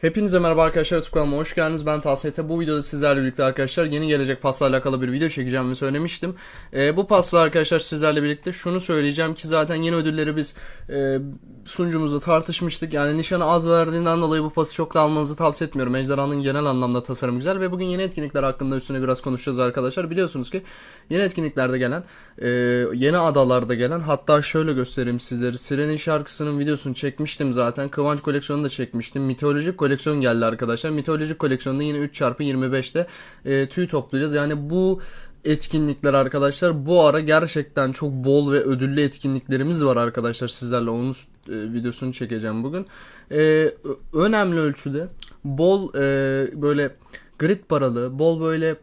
Hepinize merhaba arkadaşlar YouTube kanalıma hoş geldiniz. Ben TST. Bu videoda sizlerle birlikte arkadaşlar yeni gelecek pasla alakalı bir video çekeceğimi söylemiştim. E, bu pasla arkadaşlar sizlerle birlikte şunu söyleyeceğim ki zaten yeni ödülleri biz e, sunucumuzda tartışmıştık. Yani nişanı az verdiğinden dolayı bu pası çok da almanızı tavsiye etmiyorum. Ejderhanın genel anlamda tasarım güzel ve bugün yeni etkinlikler hakkında üstüne biraz konuşacağız arkadaşlar. Biliyorsunuz ki yeni etkinliklerde gelen, e, yeni adalarda gelen hatta şöyle göstereyim sizlere. Sirenin şarkısının videosunu çekmiştim zaten. Kıvanç koleksiyonu da çekmiştim. Mitolojik koleksiyonu koleksiyon geldi arkadaşlar. Mitolojik koleksiyonda yine 3x25'te e, tüy toplayacağız. Yani bu etkinlikler arkadaşlar. Bu ara gerçekten çok bol ve ödüllü etkinliklerimiz var arkadaşlar sizlerle. Onun e, videosunu çekeceğim bugün. Ee, önemli ölçüde bol e, böyle grid paralı, bol böyle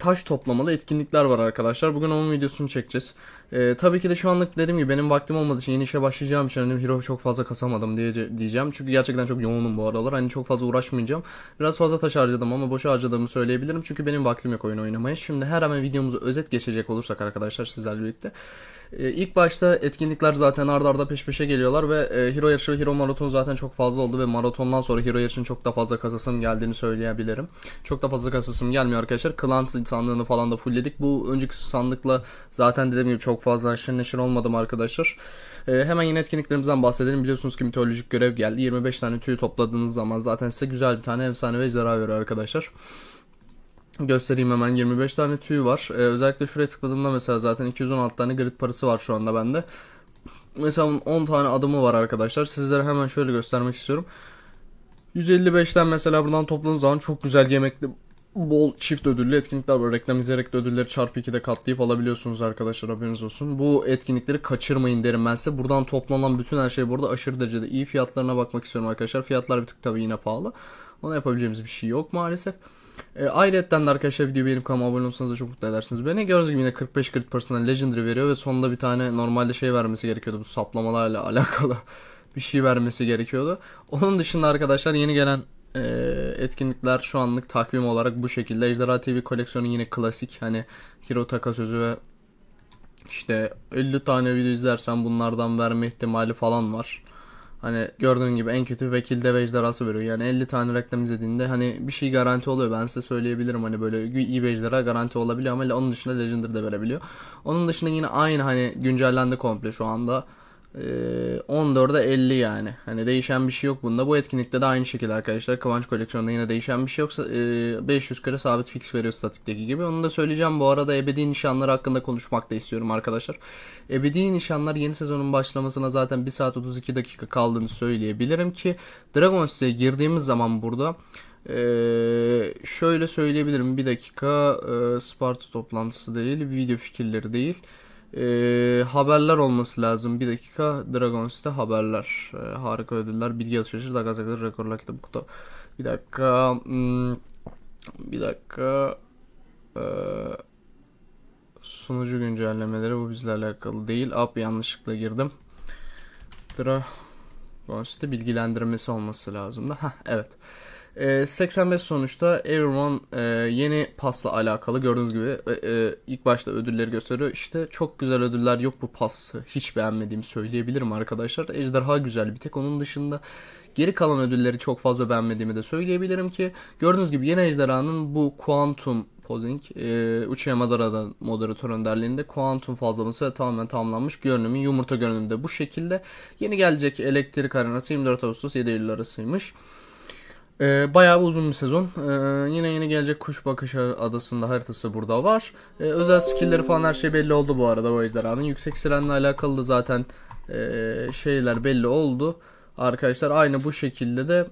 taş toplamalı etkinlikler var arkadaşlar. Bugün onun videosunu çekeceğiz. Ee, tabii ki de şu anlık dediğim gibi benim vaktim olmadığı için yeni işe başlayacağım için hani hero çok fazla kasamadım diye, diyeceğim. Çünkü gerçekten çok yoğunum bu aralar. Hani çok fazla uğraşmayacağım. Biraz fazla taş harcadım ama boşa harcadığımı söyleyebilirim. Çünkü benim vaktim yok oyun oynamaya. Şimdi her hemen videomuzu özet geçecek olursak arkadaşlar sizlerle birlikte. Ee, ilk başta etkinlikler zaten ardarda arda peş peşe geliyorlar ve e, hero yarışı hero maratonu zaten çok fazla oldu ve maratondan sonra hero yarışın çok da fazla kasasım geldiğini söyleyebilirim. Çok da fazla kasasım gelmiyor arkadaşlar. Clans sandığını falan da fullledik. Bu önceki sandıkla zaten dediğim gibi çok fazla aşırı neşir olmadım arkadaşlar. E, hemen yine etkinliklerimizden bahsedelim. Biliyorsunuz ki mitolojik görev geldi. 25 tane tüy topladığınız zaman zaten size güzel bir tane efsane ve zarar veriyor arkadaşlar. Göstereyim hemen 25 tane tüy var. Ee, özellikle şuraya tıkladığımda mesela zaten 216 tane grid parası var şu anda bende. Mesela 10 tane adımı var arkadaşlar. Sizlere hemen şöyle göstermek istiyorum. 155'ten mesela buradan topladığınız zaman çok güzel yemekli bol çift ödüllü etkinlikler var. Reklam izleyerek de ödülleri çarpı 2'de katlayıp alabiliyorsunuz arkadaşlar haberiniz olsun. Bu etkinlikleri kaçırmayın derim ben size. Buradan toplanan bütün her şey burada aşırı derecede iyi fiyatlarına bakmak istiyorum arkadaşlar. Fiyatlar bir tık tabii yine pahalı. Ona yapabileceğimiz bir şey yok maalesef. E, ayrıca de arkadaşlar videoyu beğenip kanalıma abone olursanız da çok mutlu edersiniz. Beni gördüğünüz gibi yine 45 crit personel legendary veriyor ve sonunda bir tane normalde şey vermesi gerekiyordu bu saplamalarla alakalı bir şey vermesi gerekiyordu. Onun dışında arkadaşlar yeni gelen e, etkinlikler şu anlık takvim olarak bu şekilde. Ejderha TV koleksiyonu yine klasik. Hani Hiro Takasözü ve işte 50 tane video izlersen bunlardan verme ihtimali falan var. Hani gördüğün gibi en kötü vekilde ve ejderhası veriyor. Yani 50 tane reklam izlediğinde hani bir şey garanti oluyor. Ben size söyleyebilirim hani böyle iyi bir ejderha garanti olabiliyor ama onun dışında Legendary de verebiliyor. Onun dışında yine aynı hani güncellendi komple şu anda. 14'e ee, 50 yani. Hani değişen bir şey yok bunda. Bu etkinlikte de aynı şekilde arkadaşlar. Kıvanç koleksiyonunda yine değişen bir şey yoksa 500 e, kere sabit fix veriyor statikteki gibi. Onu da söyleyeceğim. Bu arada ebedi nişanlar hakkında konuşmak da istiyorum arkadaşlar. Ebedi nişanlar yeni sezonun başlamasına zaten 1 saat 32 dakika kaldığını söyleyebilirim ki Dragon City'ye girdiğimiz zaman burada ee, şöyle söyleyebilirim bir dakika e, Sparta toplantısı değil video fikirleri değil ee, haberler olması lazım. Bir dakika Dragon City haberler. Ee, harika ödüller. Bilgi alışverişi. Dagazak'ta rekorlar kitabı kutu. Bir dakika. Hmm, bir dakika. Ee, sunucu güncellemeleri bu bizle alakalı değil. Up yanlışlıkla girdim. Dragon City bilgilendirmesi olması lazım da. Heh, evet. Evet. E, ee, 85 sonuçta Everyone e, yeni pasla alakalı gördüğünüz gibi e, e, ilk başta ödülleri gösteriyor. İşte çok güzel ödüller yok bu pas. Hiç beğenmediğimi söyleyebilirim arkadaşlar. Ejderha güzel bir tek. Onun dışında geri kalan ödülleri çok fazla beğenmediğimi de söyleyebilirim ki gördüğünüz gibi yeni ejderhanın bu Quantum Posing, e, Uchiha Madara'da moderatör önderliğinde quantum fazlaması ve tamamen tamamlanmış görünümü, yumurta görünümü de bu şekilde. Yeni gelecek elektrik arenası 24 Ağustos 7 Eylül arasıymış. E, bayağı bir uzun bir sezon. E, yine yeni gelecek Kuş Bakış Adası'nda haritası burada var. E, özel skillleri falan her şey belli oldu bu arada bu ejderhanın. Yüksek sirenle alakalı da zaten e, şeyler belli oldu. Arkadaşlar aynı bu şekilde de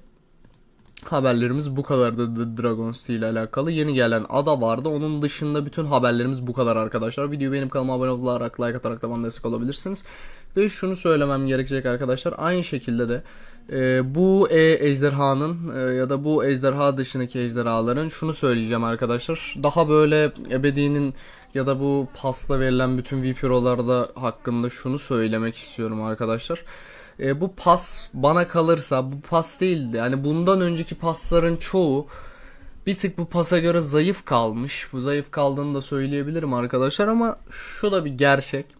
haberlerimiz bu kadardı The Dragon ile alakalı. Yeni gelen ada vardı. Onun dışında bütün haberlerimiz bu kadar arkadaşlar. Videoyu benim kanalıma abone olarak like atarak da bana destek olabilirsiniz. Ve şunu söylemem gerekecek arkadaşlar. Aynı şekilde de e, bu e, ejderhanın e, ya da bu ejderha dışındaki ejderhaların şunu söyleyeceğim arkadaşlar. Daha böyle ebedinin ya da bu pasla verilen bütün VPRO'larda hakkında şunu söylemek istiyorum arkadaşlar e, bu pas bana kalırsa bu pas değildi. Yani bundan önceki pasların çoğu bir tık bu pasa göre zayıf kalmış. Bu zayıf kaldığını da söyleyebilirim arkadaşlar ama şu da bir gerçek.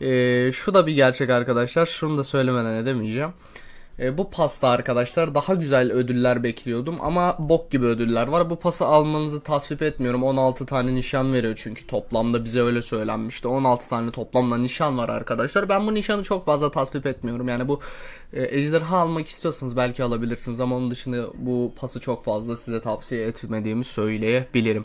E, şu da bir gerçek arkadaşlar. Şunu da söylemeden edemeyeceğim. E, bu pasta arkadaşlar daha güzel ödüller bekliyordum ama bok gibi ödüller var. Bu pası almanızı tasvip etmiyorum. 16 tane nişan veriyor çünkü toplamda bize öyle söylenmişti. 16 tane toplamda nişan var arkadaşlar. Ben bu nişanı çok fazla tasvip etmiyorum. Yani bu e, ejderha almak istiyorsanız belki alabilirsiniz ama onun dışında bu pası çok fazla size tavsiye etmediğimi söyleyebilirim.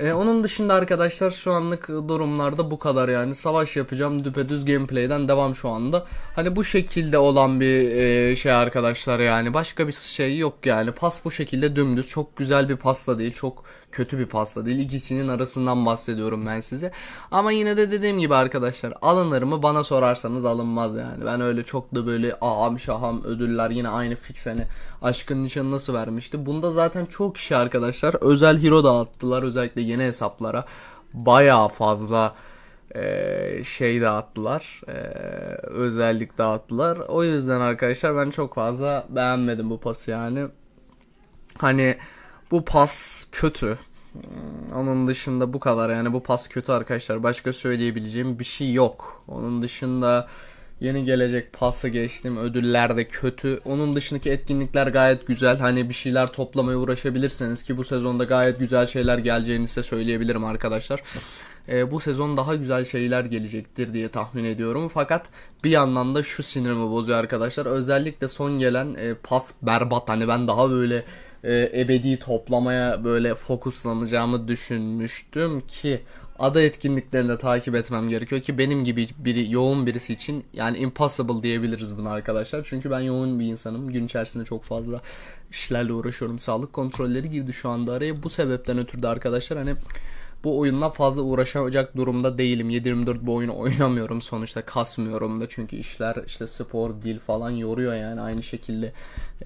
Ee, onun dışında arkadaşlar şu anlık durumlarda bu kadar yani. Savaş yapacağım düpedüz gameplay'den devam şu anda. Hani bu şekilde olan bir e, şey arkadaşlar yani. Başka bir şey yok yani. Pas bu şekilde dümdüz. Çok güzel bir pasla değil. Çok kötü bir pasta değil. İkisinin arasından bahsediyorum ben size. Ama yine de dediğim gibi arkadaşlar alınır mı bana sorarsanız alınmaz yani. Ben öyle çok da böyle aham şaham ödüller yine aynı fix hani aşkın nişanı nasıl vermişti. Bunda zaten çok kişi arkadaşlar özel hero dağıttılar özellikle yeni hesaplara. Baya fazla e, şey dağıttılar. E, özellik dağıttılar. O yüzden arkadaşlar ben çok fazla beğenmedim bu pası yani. Hani bu pas kötü. Onun dışında bu kadar yani bu pas kötü arkadaşlar. Başka söyleyebileceğim bir şey yok. Onun dışında yeni gelecek pası geçtim. Ödüller de kötü. Onun dışındaki etkinlikler gayet güzel. Hani bir şeyler toplamaya uğraşabilirseniz ki bu sezonda gayet güzel şeyler geleceğini size söyleyebilirim arkadaşlar. Ee, bu sezon daha güzel şeyler gelecektir diye tahmin ediyorum. Fakat bir yandan da şu sinirimi bozuyor arkadaşlar. Özellikle son gelen e, pas berbat. Hani ben daha böyle e, ebedi toplamaya böyle fokuslanacağımı düşünmüştüm ki ada etkinliklerini de takip etmem gerekiyor ki benim gibi biri yoğun birisi için yani impossible diyebiliriz bunu arkadaşlar. Çünkü ben yoğun bir insanım. Gün içerisinde çok fazla işlerle uğraşıyorum. Sağlık kontrolleri girdi şu anda araya. Bu sebepten ötürü de arkadaşlar hani bu oyunla fazla uğraşacak durumda değilim. 7-24 bu oyunu oynamıyorum sonuçta kasmıyorum da çünkü işler işte spor, dil falan yoruyor yani aynı şekilde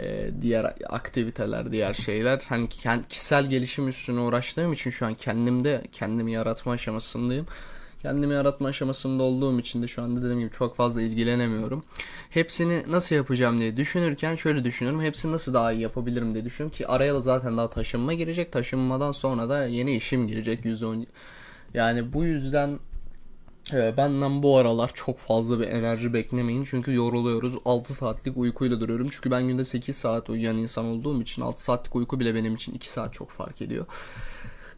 e, diğer aktiviteler, diğer şeyler. Hani kişisel gelişim üstüne uğraştığım için şu an kendimde kendimi yaratma aşamasındayım. Kendimi yaratma aşamasında olduğum için de şu anda dediğim gibi çok fazla ilgilenemiyorum. Hepsini nasıl yapacağım diye düşünürken şöyle düşünüyorum. Hepsini nasıl daha iyi yapabilirim diye düşünüyorum ki araya da zaten daha taşınma girecek. Taşınmadan sonra da yeni işim girecek %10. Yani bu yüzden e, benden bu aralar çok fazla bir enerji beklemeyin. Çünkü yoruluyoruz. 6 saatlik uykuyla duruyorum. Çünkü ben günde 8 saat uyuyan insan olduğum için 6 saatlik uyku bile benim için 2 saat çok fark ediyor.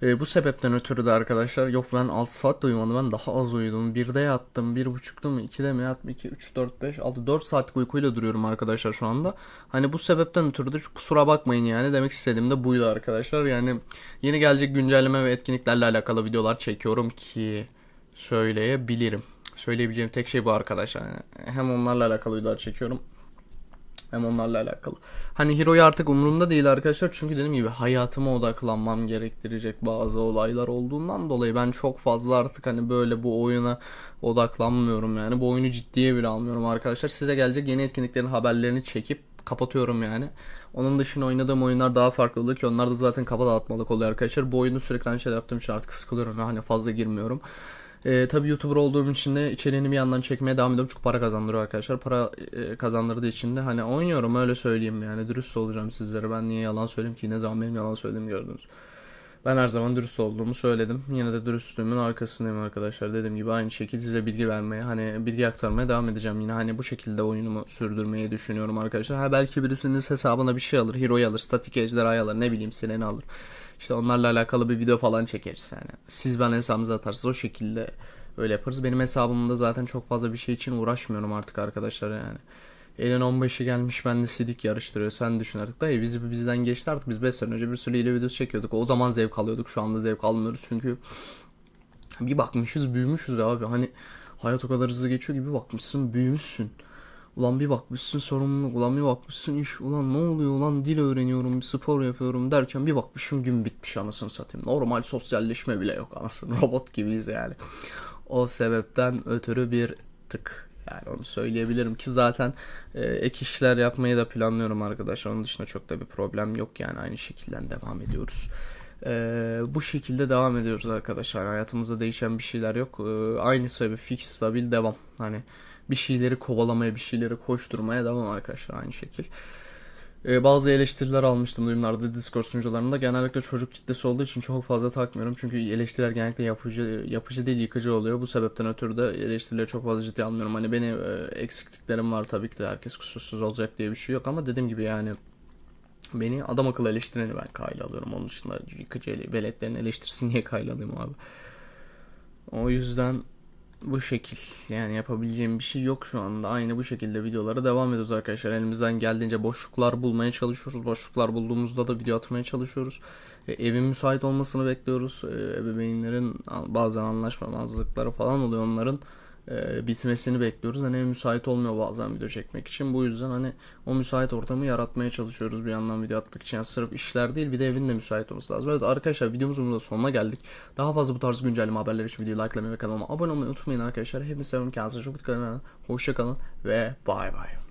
E, bu sebepten ötürü de arkadaşlar yok ben 6 saat de uyumadım ben daha az uyudum. 1'de yattım 1.30'da mı 2'de mi yattım 2, 3, 4, 5, 6, 4 saatlik uykuyla duruyorum arkadaşlar şu anda. Hani bu sebepten ötürü de kusura bakmayın yani demek istediğim de buydu arkadaşlar. Yani yeni gelecek güncelleme ve etkinliklerle alakalı videolar çekiyorum ki söyleyebilirim. Söyleyebileceğim tek şey bu arkadaşlar. Yani hem onlarla alakalı videolar çekiyorum hem onlarla alakalı. Hani Hero'yu artık umurumda değil arkadaşlar. Çünkü dediğim gibi hayatıma odaklanmam gerektirecek bazı olaylar olduğundan dolayı ben çok fazla artık hani böyle bu oyuna odaklanmıyorum yani. Bu oyunu ciddiye bile almıyorum arkadaşlar. Size gelecek yeni etkinliklerin haberlerini çekip kapatıyorum yani. Onun dışında oynadığım oyunlar daha farklı ki onlar da zaten kafa dağıtmalık oluyor arkadaşlar. Bu oyunu sürekli aynı şeyler yaptığım için artık sıkılıyorum hani fazla girmiyorum. E, tabii YouTuber olduğum için de içeriğini bir yandan çekmeye devam ediyorum. Çünkü para kazandırıyor arkadaşlar. Para e, kazandırdığı için de hani oynuyorum öyle söyleyeyim yani. Dürüst olacağım sizlere. Ben niye yalan söyleyeyim ki? Ne zaman benim yalan söylediğimi gördünüz. Ben her zaman dürüst olduğumu söyledim. Yine de dürüstlüğümün arkasındayım arkadaşlar. Dediğim gibi aynı şekilde size bilgi vermeye, hani bilgi aktarmaya devam edeceğim. Yine hani bu şekilde oyunumu sürdürmeyi düşünüyorum arkadaşlar. Ha belki birisiniz hesabına bir şey alır. Hero'yu alır, Static Ejderha'yı alır, ne bileyim Selen'i alır. İşte onlarla alakalı bir video falan çekeriz yani. Siz ben hesabınıza atarsınız o şekilde öyle yaparız. Benim hesabımda zaten çok fazla bir şey için uğraşmıyorum artık arkadaşlar yani. Elin 15'i gelmiş ben de sidik yarıştırıyor. Sen düşün artık. Dayı bizi bizden geçti artık. Biz 5 sene önce bir sürü ile videosu çekiyorduk. O zaman zevk alıyorduk. Şu anda zevk almıyoruz çünkü bir bakmışız büyümüşüz abi. Hani hayat o kadar hızlı geçiyor gibi bakmışsın büyümüşsün. Ulan bir bakmışsın sorumluluk, ulan bir bakmışsın iş, ulan ne oluyor ulan dil öğreniyorum, bir spor yapıyorum derken bir bakmışım gün bitmiş anasını satayım. Normal sosyalleşme bile yok anasını robot gibiyiz yani. o sebepten ötürü bir tık yani onu söyleyebilirim ki zaten e, ek işler yapmayı da planlıyorum arkadaşlar. Onun dışında çok da bir problem yok yani aynı şekilde devam ediyoruz. Ee, bu şekilde devam ediyoruz arkadaşlar. Hayatımızda değişen bir şeyler yok. Ee, aynı sebebi fix, stabil, devam. Hani bir şeyleri kovalamaya, bir şeyleri koşturmaya devam arkadaşlar aynı şekil. Ee, bazı eleştiriler almıştım duyumlarda Discord sunucularında. Genellikle çocuk kitlesi olduğu için çok fazla takmıyorum. Çünkü eleştiriler genellikle yapıcı, yapıcı değil yıkıcı oluyor. Bu sebepten ötürü de eleştirileri çok fazla ciddi almıyorum. Hani benim e, eksikliklerim var tabii ki de herkes kusursuz olacak diye bir şey yok. Ama dediğim gibi yani beni adam akıllı eleştireni ben kayla alıyorum. Onun dışında yıkıcı veletlerin eleştirisini niye kayla alayım abi? O yüzden bu şekil yani yapabileceğim bir şey yok şu anda. Aynı bu şekilde videolara devam ediyoruz arkadaşlar. Elimizden geldiğince boşluklar bulmaya çalışıyoruz. Boşluklar bulduğumuzda da video atmaya çalışıyoruz. E, evin müsait olmasını bekliyoruz. E, ebeveynlerin bazen anlaşmamazlıkları falan oluyor onların e, bitmesini bekliyoruz. Hani müsait olmuyor bazen video çekmek için. Bu yüzden hani o müsait ortamı yaratmaya çalışıyoruz bir yandan video atmak için. Yani sırf işler değil bir de evin de müsait olması lazım. Evet arkadaşlar videomuzun burada sonuna geldik. Daha fazla bu tarz güncelleme haberleri için videoyu likelamayı ve kanalıma abone olmayı unutmayın arkadaşlar. Hepinizi seviyorum. Kendinize çok dikkat edin. Hoşçakalın ve bay bay.